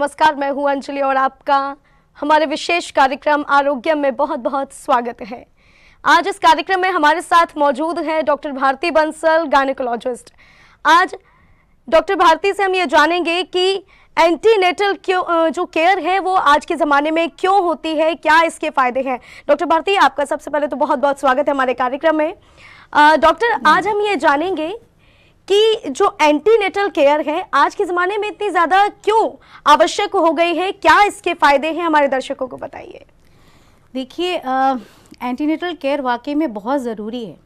नमस्कार मैं हूं अंजलि और आपका हमारे विशेष कार्यक्रम आरोग्यम में बहुत बहुत स्वागत है आज इस कार्यक्रम में हमारे साथ मौजूद है डॉक्टर भारती बंसल गायनिकोलॉजिस्ट आज डॉक्टर भारती से हम ये जानेंगे कि एंटीनेटल क्यों जो केयर है वो आज के ज़माने में क्यों होती है क्या इसके फ़ायदे हैं डॉक्टर भारती आपका सबसे पहले तो बहुत बहुत स्वागत है हमारे कार्यक्रम में डॉक्टर आज हम ये जानेंगे कि जो एंटीनेटल केयर है आज के ज़माने में इतनी ज़्यादा क्यों आवश्यक हो गई है क्या इसके फ़ायदे हैं हमारे दर्शकों को बताइए देखिए एंटीनेटल केयर वाकई में बहुत ज़रूरी है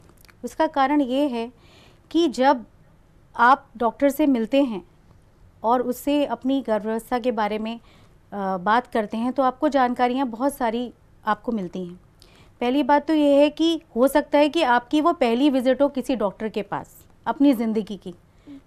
उसका कारण ये है कि जब आप डॉक्टर से मिलते हैं और उससे अपनी गर्भावस्था के बारे में आ, बात करते हैं तो आपको जानकारियाँ बहुत सारी आपको मिलती हैं पहली बात तो ये है कि हो सकता है कि आपकी वो पहली विज़िट हो किसी डॉक्टर के पास अपनी ज़िंदगी की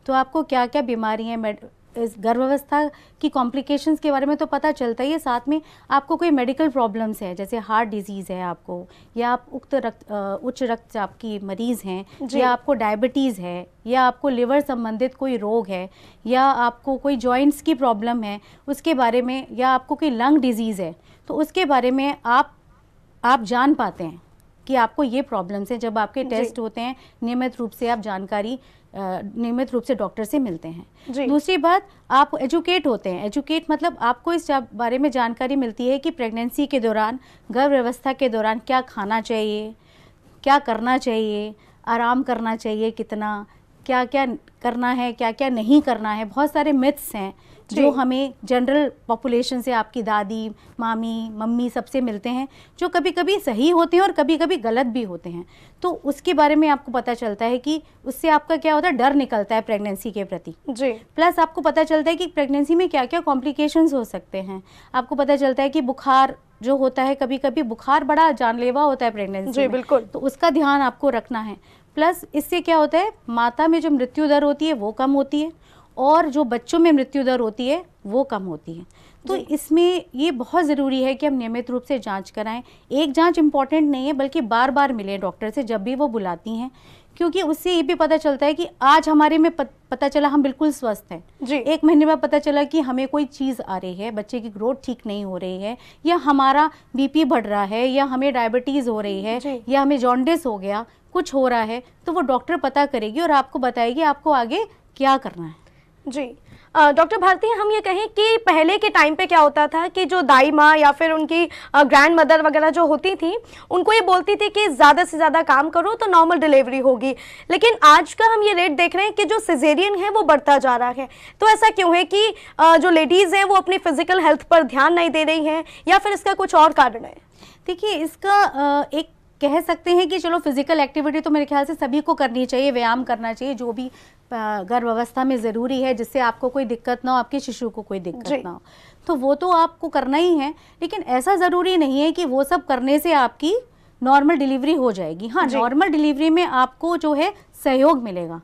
तो आपको क्या क्या बीमारियाँ इस गर्भावस्था की कॉम्प्लिकेशंस के बारे में तो पता चलता ही है साथ में आपको कोई मेडिकल प्रॉब्लम्स है जैसे हार्ट डिजीज़ है आपको या आप उक्त रक्त उच्च रक्त आपकी मरीज़ हैं या आपको डायबिटीज़ है या आपको लिवर संबंधित कोई रोग है या आपको कोई जॉइंट्स की प्रॉब्लम है उसके बारे में या आपको कोई लंग डिजीज़ है तो उसके बारे में आप आप जान पाते हैं कि आपको ये प्रॉब्लम्स हैं जब आपके टेस्ट होते हैं नियमित रूप से आप जानकारी नियमित रूप से डॉक्टर से मिलते हैं दूसरी बात आप एजुकेट होते हैं एजुकेट मतलब आपको इस बारे में जानकारी मिलती है कि प्रेगनेंसी के दौरान व्यवस्था के दौरान क्या खाना चाहिए क्या करना चाहिए आराम करना चाहिए कितना क्या क्या करना है क्या क्या नहीं करना है बहुत सारे मिथ्स हैं जो हमें जनरल पॉपुलेशन से आपकी दादी मामी मम्मी सबसे मिलते हैं जो कभी कभी सही होते हैं और कभी कभी गलत भी होते हैं तो उसके बारे में आपको पता चलता है कि उससे आपका क्या होता है डर निकलता है प्रेगनेंसी के प्रति जी प्लस आपको पता चलता है कि प्रेगनेंसी में क्या क्या कॉम्प्लिकेशंस हो सकते हैं आपको पता चलता है कि बुखार जो होता है कभी कभी बुखार बड़ा जानलेवा होता है प्रेगनेंसी जी बिल्कुल तो उसका ध्यान आपको रखना है प्लस इससे क्या होता है माता में जो मृत्यु दर होती है वो कम होती है और जो बच्चों में मृत्यु दर होती है वो कम होती है तो इसमें ये बहुत ज़रूरी है कि हम नियमित रूप से जांच कराएं एक जांच इम्पॉर्टेंट नहीं है बल्कि बार बार मिले डॉक्टर से जब भी वो बुलाती हैं क्योंकि उससे ये भी पता चलता है कि आज हमारे में पता चला हम बिल्कुल स्वस्थ हैं जी एक महीने बाद पता चला कि हमें कोई चीज़ आ रही है बच्चे की ग्रोथ ठीक नहीं हो रही है या हमारा बीपी बढ़ रहा है या हमें डायबिटीज़ हो रही है या हमें जॉन्डिस हो गया कुछ हो रहा है तो वो डॉक्टर पता करेगी और आपको बताएगी आपको आगे क्या करना है जी डॉक्टर भारती हम ये कहें कि पहले के टाइम पे क्या होता था कि जो दाई माँ या फिर उनकी ग्रैंड मदर वगैरह जो होती थी उनको ये बोलती थी कि ज़्यादा से ज़्यादा काम करो तो नॉर्मल डिलीवरी होगी लेकिन आज का हम ये रेट देख रहे हैं कि जो सिजेरियन है वो बढ़ता जा रहा है तो ऐसा क्यों है कि जो लेडीज़ हैं वो अपनी फिजिकल हेल्थ पर ध्यान नहीं दे रही हैं या फिर इसका कुछ और कारण है देखिए इसका एक कह सकते हैं कि चलो फिजिकल एक्टिविटी तो मेरे ख्याल से सभी को करनी चाहिए व्यायाम करना चाहिए जो भी गर्भावस्था में ज़रूरी है जिससे आपको कोई दिक्कत ना हो आपके शिशु को कोई दिक्कत ना हो तो वो तो आपको करना ही है लेकिन ऐसा ज़रूरी नहीं है कि वो सब करने से आपकी नॉर्मल डिलीवरी हो जाएगी हाँ नॉर्मल डिलीवरी में आपको जो है सहयोग मिलेगा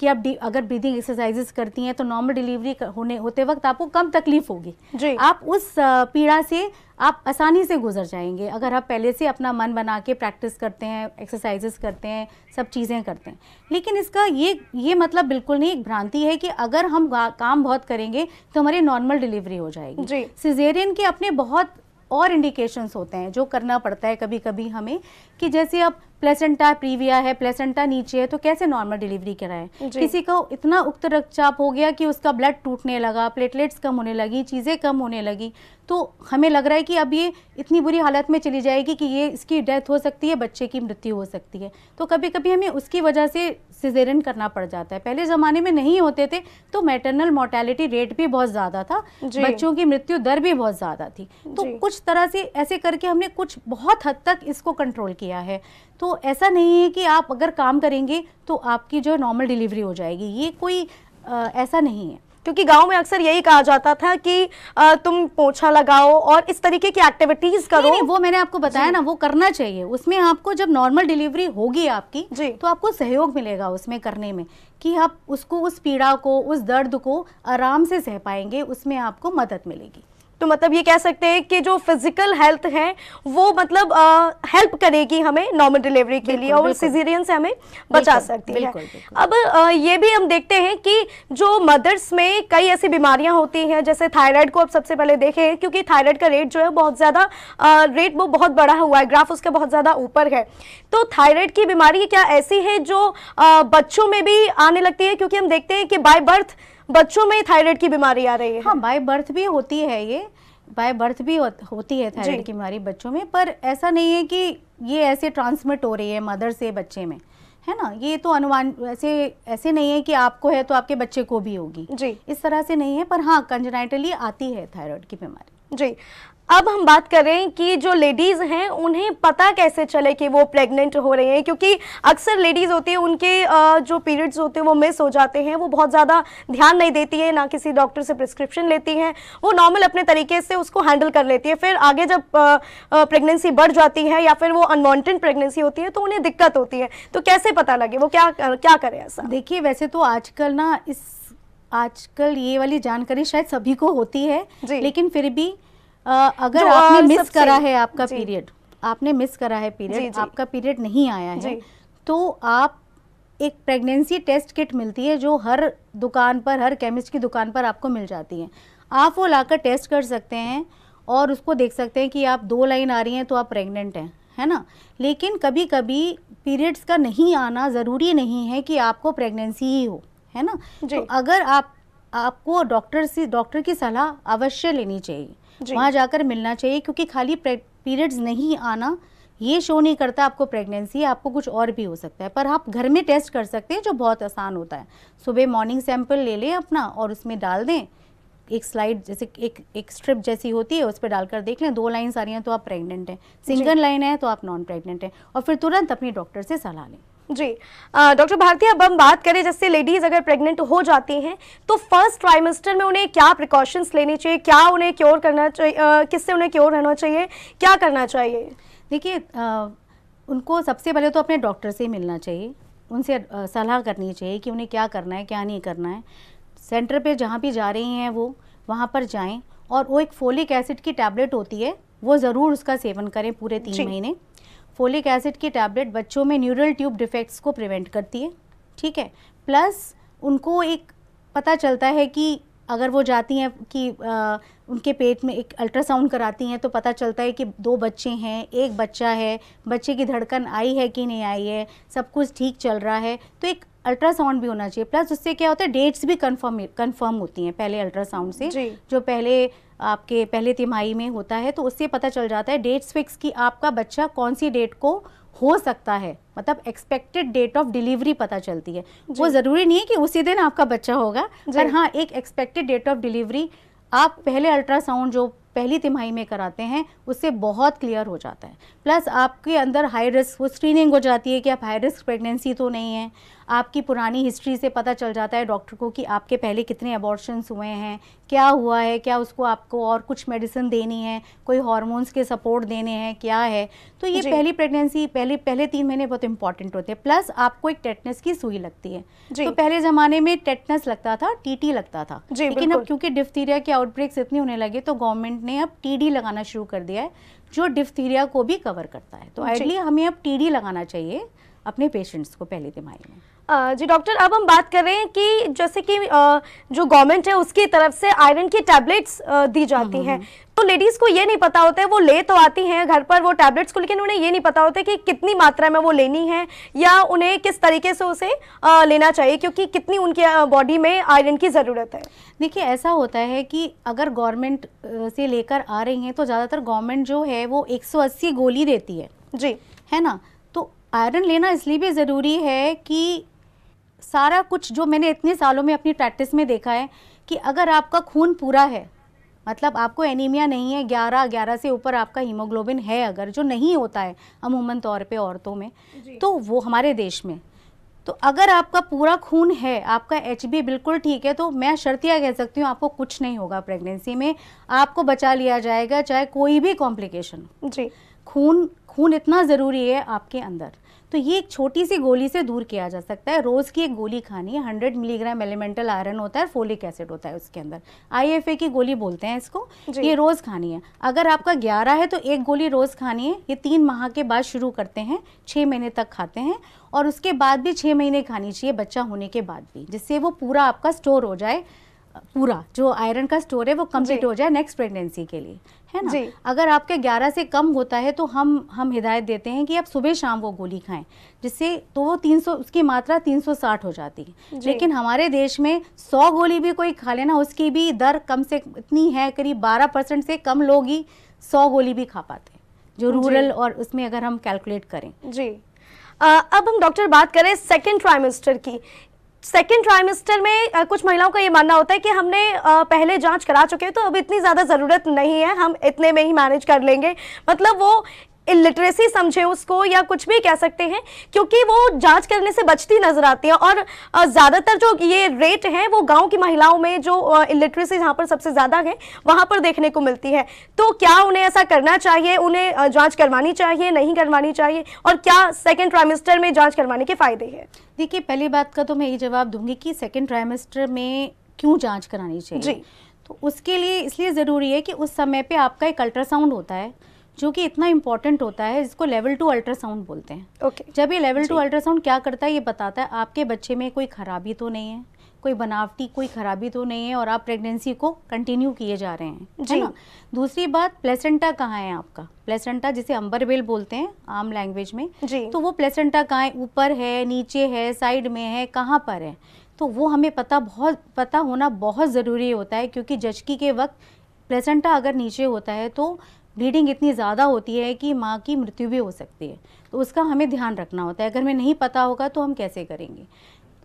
कि आप अगर ब्रीदिंग एक्सरसाइजेस करती हैं तो नॉर्मल डिलीवरी होने होते वक्त आपको कम तकलीफ होगी जी आप उस पीड़ा से आप आसानी से गुजर जाएंगे अगर आप पहले से अपना मन बना के प्रैक्टिस करते हैं एक्सरसाइजेस करते हैं सब चीज़ें करते हैं लेकिन इसका ये ये मतलब बिल्कुल नहीं एक भ्रांति है कि अगर हम काम बहुत करेंगे तो हमारी नॉर्मल डिलीवरी हो जाएगी जी सिजेरियन के अपने बहुत और इंडिकेशंस होते हैं जो करना पड़ता है कभी कभी हमें कि जैसे अब प्लेसेंटा प्रीविया है प्लेसेंटा नीचे है तो कैसे नॉर्मल डिलीवरी कराएं किसी को इतना उक्त रक्तचाप हो गया कि उसका ब्लड टूटने लगा प्लेटलेट्स कम होने लगी चीज़ें कम होने लगी तो हमें लग रहा है कि अब ये इतनी बुरी हालत में चली जाएगी कि ये इसकी डेथ हो सकती है बच्चे की मृत्यु हो सकती है तो कभी कभी हमें उसकी वजह से सिजेरन करना पड़ जाता है पहले ज़माने में नहीं होते थे तो मैटरनल मोर्टेलिटी रेट भी बहुत ज़्यादा था बच्चों की मृत्यु दर भी बहुत ज़्यादा थी तो कुछ कुछ तरह से ऐसे करके हमने कुछ बहुत हद तक इसको कंट्रोल किया है तो ऐसा नहीं है कि आप अगर काम करेंगे तो आपकी जो नॉर्मल डिलीवरी हो जाएगी ये कोई आ, ऐसा नहीं है क्योंकि गांव में अक्सर यही कहा जाता था कि आ, तुम पोछा लगाओ और इस तरीके की एक्टिविटीज करो नहीं, नहीं, वो मैंने आपको बताया ना वो करना चाहिए उसमें आपको जब नॉर्मल डिलीवरी होगी आपकी जी तो आपको सहयोग मिलेगा उसमें करने में कि आप उसको उस पीड़ा को उस दर्द को आराम से सह पाएंगे उसमें आपको मदद मिलेगी तो मतलब ये कह सकते हैं कि जो फिजिकल हेल्थ है वो मतलब हेल्प करेगी हमें नॉर्मल डिलीवरी के लिए और सीजीरियन से हमें बचा सकती है अब ये भी हम देखते हैं कि जो मदर्स में कई ऐसी बीमारियां होती हैं जैसे थायराइड को अब सबसे पहले देखें क्योंकि थायराइड का रेट जो है बहुत ज़्यादा रेट वो बहुत बड़ा हुआ है ग्राफ उसका बहुत ज़्यादा ऊपर है तो थायराइड की बीमारी क्या ऐसी है जो बच्चों में भी आने लगती है क्योंकि हम देखते हैं कि बाय बर्थ बच्चों में थायराइड की बीमारी आ रही है हाँ बाय बर्थ भी होती है ये बाय बर्थ भी होती है थायराइड की बीमारी बच्चों में पर ऐसा नहीं है कि ये ऐसे ट्रांसमिट हो रही है मदर से बच्चे में है ना ये तो अनुमान ऐसे ऐसे नहीं है कि आपको है तो आपके बच्चे को भी होगी जी इस तरह से नहीं है पर हाँ कंजनाइटली आती है थायराइड की बीमारी जी अब हम बात करें कि जो लेडीज़ हैं उन्हें पता कैसे चले कि वो प्रेग्नेंट हो रहे हैं क्योंकि अक्सर लेडीज़ होती है उनके जो पीरियड्स होते हैं वो मिस हो जाते हैं वो बहुत ज़्यादा ध्यान नहीं देती है ना किसी डॉक्टर से प्रिस्क्रिप्शन लेती हैं वो नॉर्मल अपने तरीके से उसको हैंडल कर लेती है फिर आगे जब प्रेगनेंसी बढ़ जाती है या फिर वो अनवॉन्टेड प्रेगनेंसी होती है तो उन्हें दिक्कत होती है तो कैसे पता लगे वो क्या क्या करें ऐसा देखिए वैसे तो आजकल ना इस आजकल ये वाली जानकारी शायद सभी को होती है लेकिन फिर भी आ, अगर आपने मिस करा है आपका पीरियड आपने मिस करा है पीरियड आपका पीरियड नहीं आया है तो आप एक प्रेगनेंसी टेस्ट किट मिलती है जो हर दुकान पर हर केमिस्ट की दुकान पर आपको मिल जाती है आप वो लाकर टेस्ट कर सकते हैं और उसको देख सकते हैं कि आप दो लाइन आ रही हैं तो आप प्रेग्नेंट हैं है ना लेकिन कभी कभी पीरियड्स का नहीं आना ज़रूरी नहीं है कि आपको प्रेगनेंसी ही हो है ना तो अगर आप आपको डॉक्टर से डॉक्टर की सलाह अवश्य लेनी चाहिए वहाँ जाकर मिलना चाहिए क्योंकि खाली पीरियड्स नहीं आना ये शो नहीं करता आपको प्रेगनेंसी आपको कुछ और भी हो सकता है पर आप घर में टेस्ट कर सकते हैं जो बहुत आसान होता है सुबह मॉर्निंग सैंपल ले लें अपना और उसमें डाल दें एक स्लाइड जैसे एक एक स्ट्रिप जैसी होती है उस पर डालकर देख लें दो लाइन्स आ रही हैं तो आप प्रेग्नेंट हैं सिंगल लाइन है तो आप नॉन प्रेग्नेंट हैं और फिर तुरंत अपने डॉक्टर से सलाह लें जी डॉक्टर भारती अब हम बात करें जैसे लेडीज अगर प्रेग्नेंट हो जाती हैं तो फर्स्ट ट्राइमेस्टर में उन्हें क्या प्रिकॉशंस लेने चाहिए क्या उन्हें क्योर करना चाहिए किससे उन्हें क्योर रहना चाहिए क्या करना चाहिए देखिए उनको सबसे पहले तो अपने डॉक्टर से ही मिलना चाहिए उनसे सलाह करनी चाहिए कि उन्हें क्या करना है क्या नहीं करना है सेंटर पर जहाँ भी जा रही हैं वो वहाँ पर जाएँ और वो एक फोलिक एसिड की टैबलेट होती है वो ज़रूर उसका सेवन करें पूरे तीन महीने फोलिक एसिड की टैबलेट बच्चों में न्यूरल ट्यूब डिफेक्ट्स को प्रिवेंट करती है ठीक है प्लस उनको एक पता चलता है कि अगर वो जाती हैं कि आ, उनके पेट में एक अल्ट्रासाउंड कराती हैं तो पता चलता है कि दो बच्चे हैं एक बच्चा है बच्चे की धड़कन आई है कि नहीं आई है सब कुछ ठीक चल रहा है तो एक अल्ट्रासाउंड भी होना चाहिए प्लस उससे क्या होता है डेट्स भी कंफर्म कंफर्म होती हैं पहले अल्ट्रासाउंड से जो पहले आपके पहले तिमाही में होता है तो उससे पता चल जाता है डेट्स फिक्स कि आपका बच्चा कौन सी डेट को हो सकता है मतलब एक्सपेक्टेड डेट ऑफ डिलीवरी पता चलती है वो ज़रूरी नहीं है कि उसी दिन आपका बच्चा होगा पर हाँ एक एक्सपेक्टेड डेट ऑफ डिलीवरी आप पहले अल्ट्रासाउंड जो पहली तिमाही में कराते हैं उससे बहुत क्लियर हो जाता है प्लस आपके अंदर हाई रिस्क वो स्क्रीनिंग हो जाती है कि आप हाई रिस्क प्रेगनेंसी तो नहीं है आपकी पुरानी हिस्ट्री से पता चल जाता है डॉक्टर को कि आपके पहले कितने अबॉर्शंस हुए हैं क्या हुआ है क्या उसको आपको और कुछ मेडिसिन देनी है कोई हॉर्मोन्स के सपोर्ट देने हैं क्या है तो ये पहली प्रेगनेंसी पहले पहले तीन महीने बहुत इंपॉर्टेंट होते हैं प्लस आपको एक टेटनस की सुई लगती है तो पहले ज़माने में टेटनस लगता था टीटी लगता था लेकिन अब क्योंकि डिफ्थीरिया के आउटब्रेक्स इतने होने लगे तो गवर्नमेंट ने अब टीडी लगाना शुरू कर दिया है जो डिफ्थीरिया को भी कवर करता है तो आइडियली हमें अब टी लगाना चाहिए अपने पेशेंट्स को पहले तिमाही में जी डॉक्टर अब हम बात कर रहे हैं कि जैसे कि जो गवर्नमेंट है उसकी तरफ से आयरन की टैबलेट्स दी जाती हम्म, हैं हम्म, हम्म। तो लेडीज़ को ये नहीं पता होता है वो ले तो आती हैं घर पर वो टैबलेट्स को लेकिन उन्हें ये नहीं पता होता कि कितनी मात्रा में वो लेनी है या उन्हें किस तरीके से उसे लेना चाहिए क्योंकि कितनी उनके बॉडी में आयरन की ज़रूरत है देखिए ऐसा होता है कि अगर गवर्नमेंट से लेकर आ रही हैं तो ज़्यादातर गवर्नमेंट जो है वो एक गोली देती है जी है ना आयरन लेना इसलिए भी ज़रूरी है कि सारा कुछ जो मैंने इतने सालों में अपनी प्रैक्टिस में देखा है कि अगर आपका खून पूरा है मतलब आपको एनीमिया नहीं है ग्यारह ग्यारह से ऊपर आपका हीमोग्लोबिन है अगर जो नहीं होता है अमूमन तौर पे औरतों में तो वो हमारे देश में तो अगर आपका पूरा खून है आपका एच बिल्कुल ठीक है तो मैं शर्तियाँ कह सकती हूँ आपको कुछ नहीं होगा प्रेगनेंसी में आपको बचा लिया जाएगा चाहे कोई भी कॉम्प्लिकेशन जी खून खून इतना ज़रूरी है आपके अंदर तो ये एक छोटी सी गोली से दूर किया जा सकता है रोज़ की एक गोली खानी है हंड्रेड मिलीग्राम एलिमेंटल आयरन होता है फोलिक एसिड होता है उसके अंदर आईएफए की गोली बोलते हैं इसको ये रोज़ खानी है अगर आपका ग्यारह है तो एक गोली रोज़ खानी है ये तीन माह के बाद शुरू करते हैं छः महीने तक खाते हैं और उसके बाद भी छः महीने खानी चाहिए बच्चा होने के बाद भी जिससे वो पूरा आपका स्टोर हो जाए पूरा जो आयरन का स्टोर है वो कम्प्लीट हो जाए नेक्स्ट प्रेगनेंसी के लिए है ना जी. अगर आपके 11 से कम होता है तो हम हम हिदायत देते हैं कि आप सुबह शाम वो गोली खाएं जिससे तो वो 300 उसकी मात्रा 360 हो जाती है लेकिन हमारे देश में 100 गोली भी कोई खा लेना उसकी भी दर कम से इतनी है करीब बारह से कम लोग ही सौ गोली भी खा पाते जो रूरल और उसमें अगर हम कैलकुलेट करें जी आ, अब हम डॉक्टर बात करें सेकेंड ट्राइमेस्टर की सेकेंड ट्राइमेस्टर में कुछ महिलाओं का ये मानना होता है कि हमने पहले जांच करा चुके हैं तो अब इतनी ज़्यादा ज़रूरत नहीं है हम इतने में ही मैनेज कर लेंगे मतलब वो इलिटरेसी समझे उसको या कुछ भी कह सकते हैं क्योंकि वो जांच करने से बचती नजर आती है और ज़्यादातर जो ये रेट है वो गाँव की महिलाओं में जो इलिटरेसी जहां पर सबसे ज़्यादा है वहां पर देखने को मिलती है तो क्या उन्हें ऐसा करना चाहिए उन्हें जाँच करवानी चाहिए नहीं करवानी चाहिए और क्या सेकेंड ट्राइमेस्टर में जाँच करवाने के फ़ायदे हैं देखिए पहली बात का तो मैं ये जवाब दूंगी कि सेकेंड ट्राइमेस्टर में क्यों जांच करानी चाहिए जी तो उसके लिए इसलिए ज़रूरी है कि उस समय पे आपका एक अल्ट्रासाउंड होता है जो कि इतना इम्पोर्टेंट होता है इसको लेवल टू अल्ट्रासाउंड बोलते हैं ओके okay. जब ये लेवल टू अल्ट्रासाउंड क्या करता है ये बताता है आपके बच्चे में कोई खराबी तो नहीं है कोई बनावटी कोई खराबी तो नहीं है और आप प्रेगनेंसी को कंटिन्यू किए जा रहे हैं जी है ना दूसरी बात प्लेसेंटा कहाँ है आपका प्लेसेंटा जिसे अम्बर बेल बोलते हैं आम लैंग्वेज में जी तो वो प्लेसेंटा कहाँ है ऊपर है नीचे है साइड में है कहाँ पर है तो वो हमें पता बहुत पता होना बहुत ज़रूरी होता है क्योंकि जचकी के वक्त प्लेसेंटा अगर नीचे होता है तो ब्लीडिंग इतनी ज़्यादा होती है कि माँ की मृत्यु भी हो सकती है तो उसका हमें ध्यान रखना होता है अगर हमें नहीं पता होगा तो हम कैसे करेंगे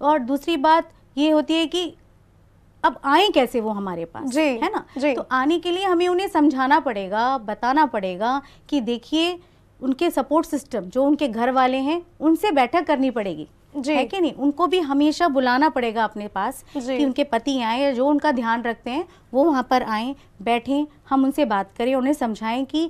और दूसरी बात ये होती है कि अब आए कैसे वो हमारे पास जी, है ना जी. तो आने के लिए हमें उन्हें समझाना पड़ेगा बताना पड़ेगा कि देखिए उनके सपोर्ट सिस्टम जो उनके घर वाले हैं उनसे बैठक करनी पड़ेगी है कि नहीं उनको भी हमेशा बुलाना पड़ेगा अपने पास कि उनके पति आए या जो उनका ध्यान रखते हैं वो वहाँ पर आए बैठें हम उनसे बात करें उन्हें समझाएं कि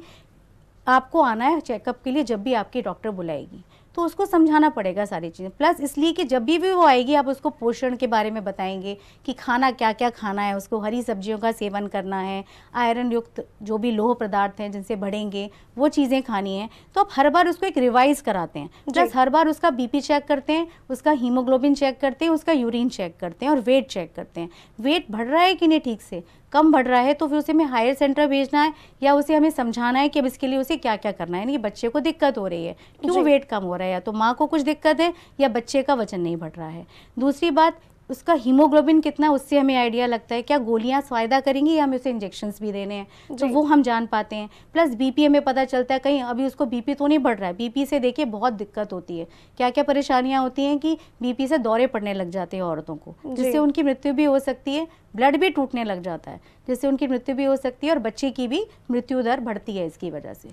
आपको आना है चेकअप के लिए जब भी आपकी डॉक्टर बुलाएगी तो उसको समझाना पड़ेगा सारी चीज़ें प्लस इसलिए कि जब भी वो आएगी आप उसको पोषण के बारे में बताएंगे कि खाना क्या क्या खाना है उसको हरी सब्जियों का सेवन करना है आयरन युक्त जो भी लोह पदार्थ हैं जिनसे बढ़ेंगे वो चीज़ें खानी है तो आप हर बार उसको एक रिवाइज कराते हैं प्लस हर बार उसका बी चेक करते हैं उसका हीमोग्लोबिन चेक करते हैं उसका यूरिन चेक करते हैं और वेट चेक करते हैं वेट बढ़ रहा है कि नहीं ठीक से कम बढ़ रहा है तो फिर उसे हमें हायर सेंटर भेजना है या उसे हमें समझाना है कि अब इसके लिए उसे क्या क्या करना है यानी बच्चे को दिक्कत हो रही है क्यों वेट कम हो रहा है या तो माँ को कुछ दिक्कत है या बच्चे का वजन नहीं बढ़ रहा है दूसरी बात उसका हीमोग्लोबिन कितना उससे हमें आइडिया लगता है क्या गोलियां फायदा करेंगी या हमें उसे इंजेक्शन भी देने हैं तो वो हम जान पाते हैं प्लस बीपी हमें पता चलता है कहीं अभी उसको बीपी तो नहीं बढ़ रहा है बीपी से देखिए बहुत दिक्कत होती है क्या क्या परेशानियां होती हैं कि बीपी से दौरे पड़ने लग जाते हैं औरतों को जिससे उनकी मृत्यु भी हो सकती है ब्लड भी टूटने लग जाता है जिससे उनकी मृत्यु भी हो सकती है और बच्चे की भी मृत्यु दर बढ़ती है इसकी वजह से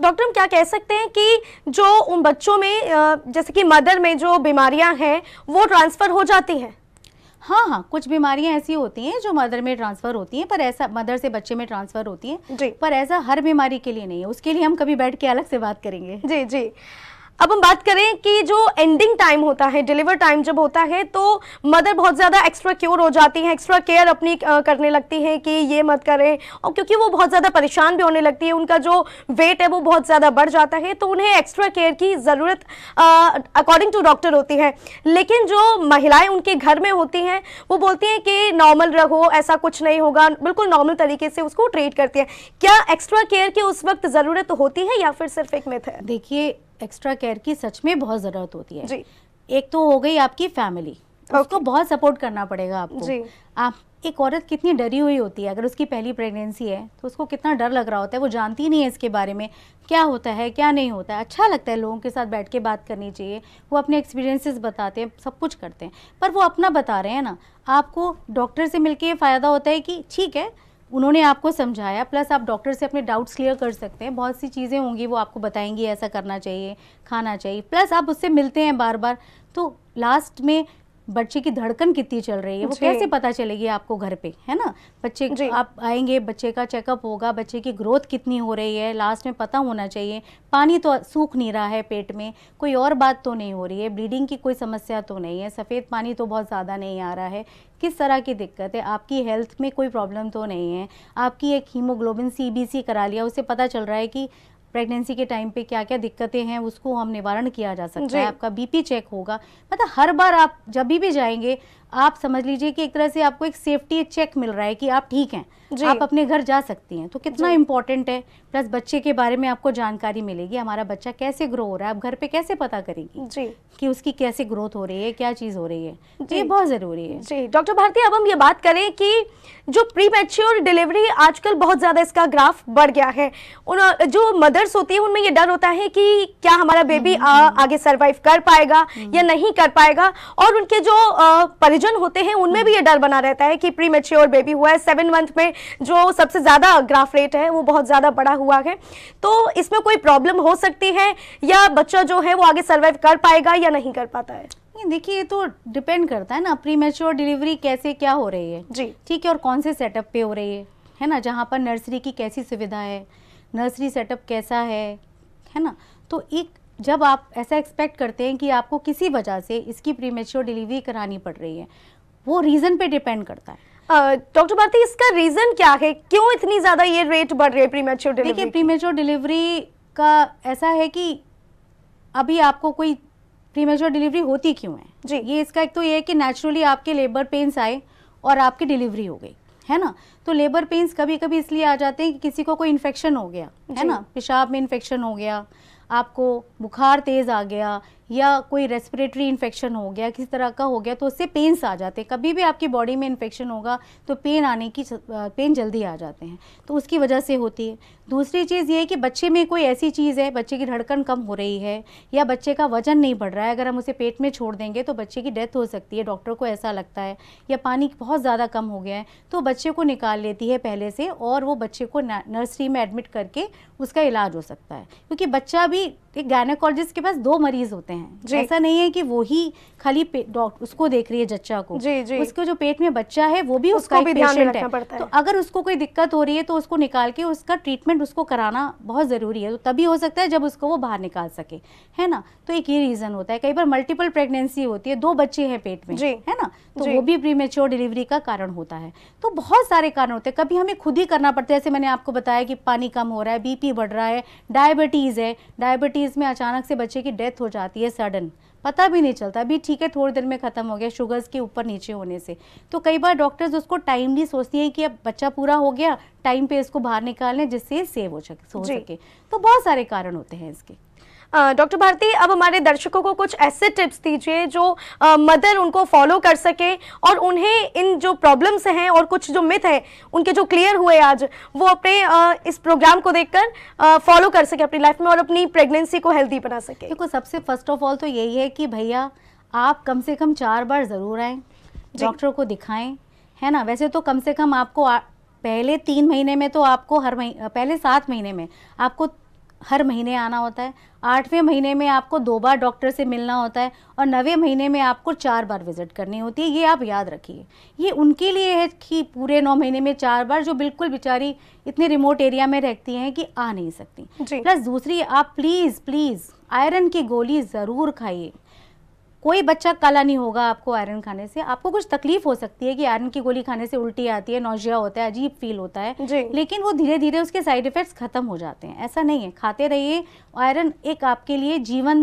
डॉक्टर हम क्या कह सकते हैं कि जो उन बच्चों में जैसे कि मदर में जो बीमारियां हैं वो ट्रांसफ़र हो जाती हैं हाँ हाँ कुछ बीमारियां ऐसी होती हैं जो मदर में ट्रांसफर होती हैं पर ऐसा मदर से बच्चे में ट्रांसफर होती हैं पर ऐसा हर बीमारी के लिए नहीं है उसके लिए हम कभी बैठ के अलग से बात करेंगे जी जी अब हम बात करें कि जो एंडिंग टाइम होता है डिलीवर टाइम जब होता है तो मदर बहुत ज़्यादा एक्स्ट्रा क्योर हो जाती हैं एक्स्ट्रा केयर अपनी करने लगती हैं कि ये मत करें और क्योंकि वो बहुत ज़्यादा परेशान भी होने लगती है उनका जो वेट है वो बहुत ज़्यादा बढ़ जाता है तो उन्हें एक्स्ट्रा केयर की ज़रूरत अकॉर्डिंग टू डॉक्टर होती है लेकिन जो महिलाएं उनके घर में होती हैं वो बोलती हैं कि नॉर्मल रहो ऐसा कुछ नहीं होगा बिल्कुल नॉर्मल तरीके से उसको ट्रीट करती हैं क्या एक्स्ट्रा केयर की उस वक्त ज़रूरत होती है या फिर सिर्फ एक मिथ है देखिए एक्स्ट्रा केयर की सच में बहुत ज़रूरत होती है जी एक तो हो गई आपकी फैमिली okay. उसको बहुत सपोर्ट करना पड़ेगा आपको जी आप एक औरत कितनी डरी हुई होती है अगर उसकी पहली प्रेगनेंसी है तो उसको कितना डर लग रहा होता है वो जानती नहीं है इसके बारे में क्या होता है क्या नहीं होता है अच्छा लगता है लोगों के साथ बैठ के बात करनी चाहिए वो अपने एक्सपीरियंसेस बताते हैं सब कुछ करते हैं पर वो अपना बता रहे हैं ना आपको डॉक्टर से मिलके फ़ायदा होता है कि ठीक है उन्होंने आपको समझाया प्लस आप डॉक्टर से अपने डाउट्स क्लियर कर सकते हैं बहुत सी चीज़ें होंगी वो आपको बताएंगी ऐसा करना चाहिए खाना चाहिए प्लस आप उससे मिलते हैं बार बार तो लास्ट में बच्चे की धड़कन कितनी चल रही है वो कैसे पता चलेगी आपको घर पे है ना बच्चे आप आएंगे बच्चे का चेकअप होगा बच्चे की ग्रोथ कितनी हो रही है लास्ट में पता होना चाहिए पानी तो सूख नहीं रहा है पेट में कोई और बात तो नहीं हो रही है ब्लीडिंग की कोई समस्या तो नहीं है सफ़ेद पानी तो बहुत ज़्यादा नहीं आ रहा है किस तरह की दिक्कत है आपकी हेल्थ में कोई प्रॉब्लम तो नहीं है आपकी एक हीमोग्लोबिन सी करा लिया उससे पता चल रहा है कि प्रेगनेंसी के टाइम पे क्या क्या दिक्कतें हैं उसको हम निवारण किया जा सकता है आपका बीपी चेक होगा मतलब हर बार आप जब भी जाएंगे आप समझ लीजिए कि एक तरह से आपको एक सेफ्टी चेक मिल रहा है कि आप ठीक हैं आप अपने घर जा सकती हैं तो कितना इम्पोर्टेंट है प्लस बच्चे के बारे में आपको जानकारी मिलेगी हमारा बच्चा कैसे ग्रो हो रहा है आप घर पे कैसे पता करेंगे कि उसकी कैसे ग्रोथ हो रही है क्या चीज़ हो रही है तो ये बहुत ज़रूरी है जी डॉक्टर भारती अब हम ये बात करें कि जो प्री मेच्योर डिलीवरी आजकल बहुत ज़्यादा इसका ग्राफ बढ़ गया है उन जो मदर्स होती है उनमें ये डर होता है कि क्या हमारा बेबी हम्म, हम्म, हम्म। आगे सर्वाइव कर पाएगा या नहीं कर पाएगा और उनके जो परिजन डिसीजन होते हैं उनमें हम्म। भी ये डर बना रहता है कि प्री मेच्योर बेबी हुआ है सेवन मंथ में जो सबसे ज़्यादा ग्राफ रेट है वो बहुत ज़्यादा बड़ा हुआ है तो इसमें कोई प्रॉब्लम हो सकती है या बच्चा जो है वो आगे सर्वाइव कर पाएगा या नहीं कर पाता है देखिए ये तो डिपेंड करता है ना प्री मेच्योर डिलीवरी कैसे क्या हो रही है जी ठीक है और कौन से सेटअप पे हो रही है है ना जहाँ पर नर्सरी की कैसी सुविधा है नर्सरी सेटअप कैसा है है ना तो एक जब आप ऐसा एक्सपेक्ट करते हैं कि आपको किसी वजह से इसकी प्रीमेच्योर डिलीवरी करानी पड़ रही है वो रीज़न पे डिपेंड करता है डॉक्टर भारती इसका रीज़न क्या है क्यों इतनी ज़्यादा ये रेट बढ़ रही है प्रीमेच्योर डिलीवरी देखिए प्रीमेच्योर डिलीवरी का ऐसा है कि अभी आपको कोई प्रीमेच्योर डिलीवरी होती क्यों है जी ये इसका एक तो ये है कि नेचुरली आपके लेबर पेंस आए और आपकी डिलीवरी हो गई है ना तो लेबर पेंस कभी कभी इसलिए आ जाते हैं कि किसी को कोई इन्फेक्शन हो गया है ना पेशाब में इन्फेक्शन हो गया आपको बुखार तेज़ आ गया या कोई रेस्पिरेटरी इन्फेक्शन हो गया किसी तरह का हो गया तो उससे पेन्स आ जाते हैं कभी भी आपकी बॉडी में इन्फेक्शन होगा तो पेन आने की पेन जल्दी आ जाते हैं तो उसकी वजह से होती है दूसरी चीज़ ये है कि बच्चे में कोई ऐसी चीज़ है बच्चे की धड़कन कम हो रही है या बच्चे का वजन नहीं बढ़ रहा है अगर हम उसे पेट में छोड़ देंगे तो बच्चे की डेथ हो सकती है डॉक्टर को ऐसा लगता है या पानी बहुत ज़्यादा कम हो गया है तो बच्चे को निकाल लेती है पहले से और वो बच्चे को नर्सरी में एडमिट करके उसका इलाज हो सकता है क्योंकि बच्चा भी एक गायनाकोलॉजिस्ट के पास दो मरीज होते हैं ऐसा नहीं है कि वो ही खाली डॉक्टर उसको देख रही है जच्चा को जी, जी. उसको जो पेट में बच्चा है वो भी उसका भी पेशेंट है।, तो है तो अगर उसको कोई दिक्कत हो रही है तो उसको निकाल के उसका ट्रीटमेंट उसको कराना बहुत ज़रूरी है तो तभी हो सकता है जब उसको वो बाहर निकाल सके है ना तो एक ये रीज़न होता है कई बार मल्टीपल प्रेगनेंसी होती है दो बच्चे हैं पेट में है ना तो वो भी प्रीमेच्योर डिलीवरी का कारण होता है तो बहुत सारे कारण होते हैं कभी हमें खुद ही करना पड़ता है जैसे मैंने आपको बताया कि पानी कम हो रहा है बीपी बढ़ रहा है डायबिटीज़ है डायबिटीज डिजीज में अचानक से बच्चे की डेथ हो जाती है सडन पता भी नहीं चलता अभी ठीक है थोड़ी देर में ख़त्म हो गया शुगर्स के ऊपर नीचे होने से तो कई बार डॉक्टर्स उसको टाइमली सोचती हैं कि अब बच्चा पूरा हो गया टाइम पे इसको बाहर निकाल लें जिससे सेव हो सके हो सके तो बहुत सारे कारण होते हैं इसके डॉक्टर भारती अब हमारे दर्शकों को कुछ ऐसे टिप्स दीजिए जो मदर उनको फॉलो कर सके और उन्हें इन जो प्रॉब्लम्स हैं और कुछ जो मिथ है उनके जो क्लियर हुए आज वो अपने आ, इस प्रोग्राम को देखकर फॉलो कर सके अपनी लाइफ में और अपनी प्रेगनेंसी को हेल्दी बना सके देखो सबसे फर्स्ट ऑफ ऑल तो यही है कि भैया आप कम से कम चार बार ज़रूर आएँ डॉक्टर को दिखाएं है ना वैसे तो कम से कम आपको आ, पहले तीन महीने में तो आपको हर महीने पहले सात महीने में आपको हर महीने आना होता है आठवें महीने में आपको दो बार डॉक्टर से मिलना होता है और नवे महीने में आपको चार बार विजिट करनी होती है ये आप याद रखिए ये उनके लिए है कि पूरे नौ महीने में चार बार जो बिल्कुल बेचारी इतने रिमोट एरिया में रहती हैं कि आ नहीं सकती प्लस दूसरी आप प्लीज़ प्लीज़ आयरन की गोली ज़रूर खाइए कोई बच्चा काला नहीं होगा आपको आयरन खाने से आपको कुछ तकलीफ हो सकती है कि आयरन की गोली खाने से उल्टी आती है नौजिया होता है अजीब फील होता है लेकिन वो धीरे धीरे उसके साइड इफेक्ट्स खत्म हो जाते हैं ऐसा नहीं है खाते रहिए आयरन एक आपके लिए जीवन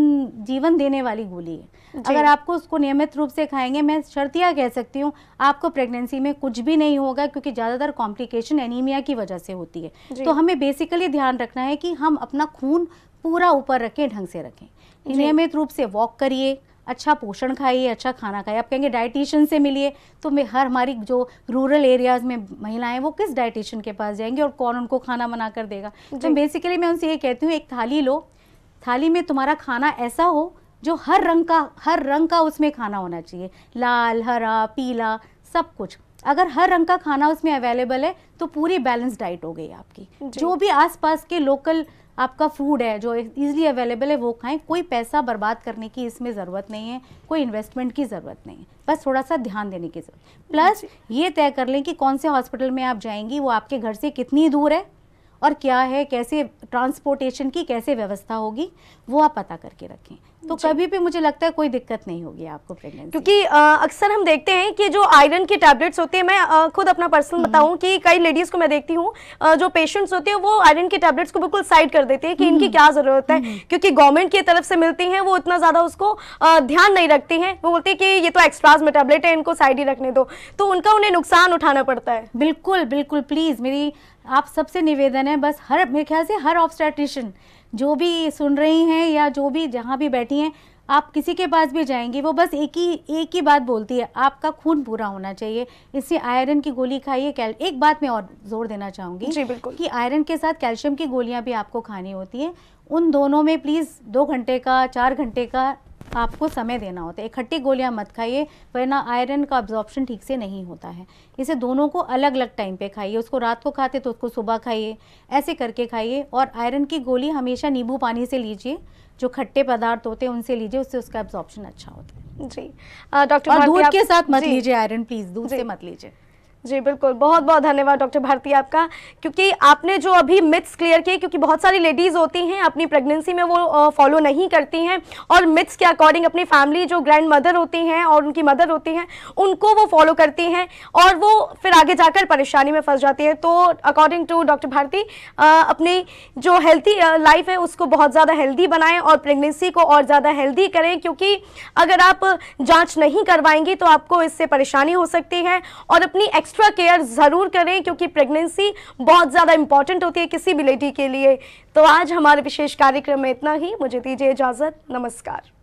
जीवन देने वाली गोली है अगर आपको उसको नियमित रूप से खाएंगे मैं शर्तियाँ कह सकती हूँ आपको प्रेगनेंसी में कुछ भी नहीं होगा क्योंकि ज़्यादातर कॉम्प्लिकेशन एनीमिया की वजह से होती है तो हमें बेसिकली ध्यान रखना है कि हम अपना खून पूरा ऊपर रखें ढंग से रखें नियमित रूप से वॉक करिए अच्छा पोषण खाइए अच्छा खाना खाइए आप कहेंगे डाइटिशियन से मिलिए तो मैं हर हमारी जो रूरल एरियाज़ में महिलाएं वो किस डाइटिशियन के पास जाएंगे और कौन उनको खाना बना कर देगा तो बेसिकली मैं उनसे ये कहती हूँ एक थाली लो थाली में तुम्हारा खाना ऐसा हो जो हर रंग का हर रंग का उसमें खाना होना चाहिए लाल हरा पीला सब कुछ अगर हर रंग का खाना उसमें अवेलेबल है तो पूरी बैलेंस डाइट हो गई आपकी जो भी आसपास के लोकल आपका फूड है जो ईजिली अवेलेबल है वो खाएं कोई पैसा बर्बाद करने की इसमें ज़रूरत नहीं है कोई इन्वेस्टमेंट की ज़रूरत नहीं है बस थोड़ा सा ध्यान देने की ज़रूरत प्लस ये तय कर लें कि कौन से हॉस्पिटल में आप जाएंगी वो आपके घर से कितनी दूर है और क्या है कैसे ट्रांसपोर्टेशन की कैसे व्यवस्था होगी वो आप पता करके रखें तो कभी भी मुझे लगता है कोई दिक्कत नहीं होगी आपको प्रेगनेंसी क्योंकि अक्सर हम देखते हैं कि जो आयरन के टैबलेट्स होते हैं मैं आ, खुद अपना पर्सनल हम्म। बताऊं कि कई लेडीज को मैं देखती हूँ जो पेशेंट्स होते हैं वो आयरन के टैबलेट्स को बिल्कुल साइड कर देते हैं कि इनकी हम्म। क्या जरूरत है हम्म। क्योंकि गवर्नमेंट की तरफ से मिलती है वो इतना ज्यादा उसको ध्यान नहीं रखती है वो बोलते हैं कि ये तो एक्स्ट्राज में टैबलेट है इनको साइड ही रखने दो तो उनका उन्हें नुकसान उठाना पड़ता है बिल्कुल बिल्कुल प्लीज मेरी आप सबसे निवेदन है बस हर मेरे ख्याल से हर ऑब्स्टेट्रिशन जो भी सुन रही हैं या जो भी जहाँ भी बैठी हैं आप किसी के पास भी जाएंगी वो बस एक ही एक ही बात बोलती है आपका खून पूरा होना चाहिए इससे आयरन की गोली खाइए कैल एक बात मैं और जोर देना चाहूँगी जी बिल्कुल कि आयरन के साथ कैल्शियम की गोलियाँ भी आपको खानी होती हैं उन दोनों में प्लीज़ दो घंटे का चार घंटे का आपको समय देना होता है इकट्ठी गोलियां मत खाइए वरना आयरन का ऑब्जॉर्प्शन ठीक से नहीं होता है इसे दोनों को अलग अलग टाइम पे खाइए उसको रात को खाते तो उसको सुबह खाइए ऐसे करके खाइए और आयरन की गोली हमेशा नींबू पानी से लीजिए जो खट्टे पदार्थ होते हैं उनसे लीजिए उससे उसका एब्जॉर्प्शन अच्छा होता है जी डॉक्टर दूध के साथ मत लीजिए आयरन प्लीज दूध से मत लीजिए जी बिल्कुल बहुत बहुत धन्यवाद डॉक्टर भारती आपका क्योंकि आपने जो अभी मिथ्स क्लियर किए क्योंकि बहुत सारी लेडीज़ होती हैं अपनी प्रेगनेंसी में वो फॉलो नहीं करती हैं और मिथ्स के अकॉर्डिंग अपनी फैमिली जो ग्रैंड मदर होती हैं और उनकी मदर होती हैं उनको वो फॉलो करती हैं और वो फिर आगे जाकर परेशानी में फंस जाती है तो अकॉर्डिंग टू डॉक्टर भारती अपनी जो हेल्थी लाइफ है उसको बहुत ज़्यादा हेल्दी बनाएँ और प्रेगनेंसी को और ज़्यादा हेल्दी करें क्योंकि अगर आप जाँच नहीं करवाएंगी तो आपको इससे परेशानी हो सकती है और अपनी एक्स्ट्रा केयर ज़रूर करें क्योंकि प्रेगनेंसी बहुत ज़्यादा इंपॉर्टेंट होती है किसी भी लेडी के लिए तो आज हमारे विशेष कार्यक्रम में इतना ही मुझे दीजिए इजाज़त नमस्कार